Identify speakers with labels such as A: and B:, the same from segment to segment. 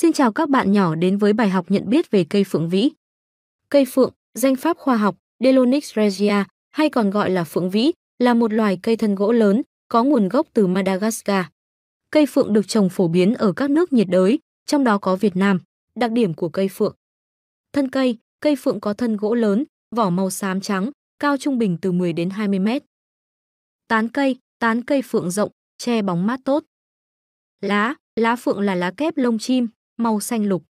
A: Xin chào các bạn nhỏ đến với bài học nhận biết về cây phượng vĩ. Cây phượng, danh pháp khoa học Delonix regia hay còn gọi là phượng vĩ, là một loài cây thân gỗ lớn, có nguồn gốc từ Madagascar. Cây phượng được trồng phổ biến ở các nước nhiệt đới, trong đó có Việt Nam. Đặc điểm của cây phượng. Thân cây, cây phượng có thân gỗ lớn, vỏ màu xám trắng, cao trung bình từ 10 đến 20 mét. Tán cây, tán cây phượng rộng, che bóng mát tốt. Lá, lá phượng là lá kép lông chim, màu xanh lục.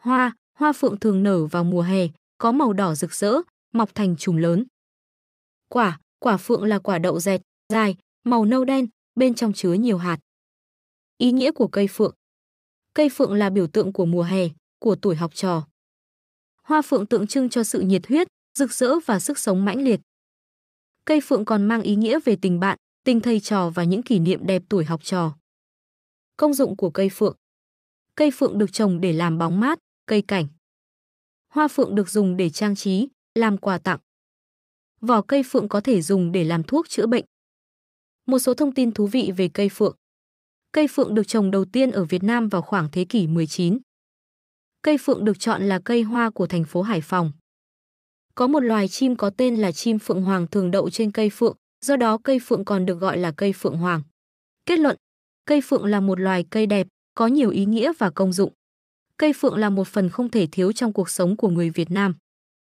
A: Hoa, hoa phượng thường nở vào mùa hè, có màu đỏ rực rỡ, mọc thành chùm lớn. Quả, quả phượng là quả đậu dẹt, dài, màu nâu đen, bên trong chứa nhiều hạt. Ý nghĩa của cây phượng Cây phượng là biểu tượng của mùa hè, của tuổi học trò. Hoa phượng tượng trưng cho sự nhiệt huyết, rực rỡ và sức sống mãnh liệt. Cây phượng còn mang ý nghĩa về tình bạn, tình thầy trò và những kỷ niệm đẹp tuổi học trò. Công dụng của cây phượng cây phượng được trồng để làm bóng mát, cây cảnh. Hoa phượng được dùng để trang trí, làm quà tặng. Vỏ cây phượng có thể dùng để làm thuốc chữa bệnh. Một số thông tin thú vị về cây phượng. Cây phượng được trồng đầu tiên ở Việt Nam vào khoảng thế kỷ 19. Cây phượng được chọn là cây hoa của thành phố Hải Phòng. Có một loài chim có tên là chim phượng hoàng thường đậu trên cây phượng, do đó cây phượng còn được gọi là cây phượng hoàng. Kết luận, cây phượng là một loài cây đẹp, có nhiều ý nghĩa và công dụng. Cây phượng là một phần không thể thiếu trong cuộc sống của người Việt Nam.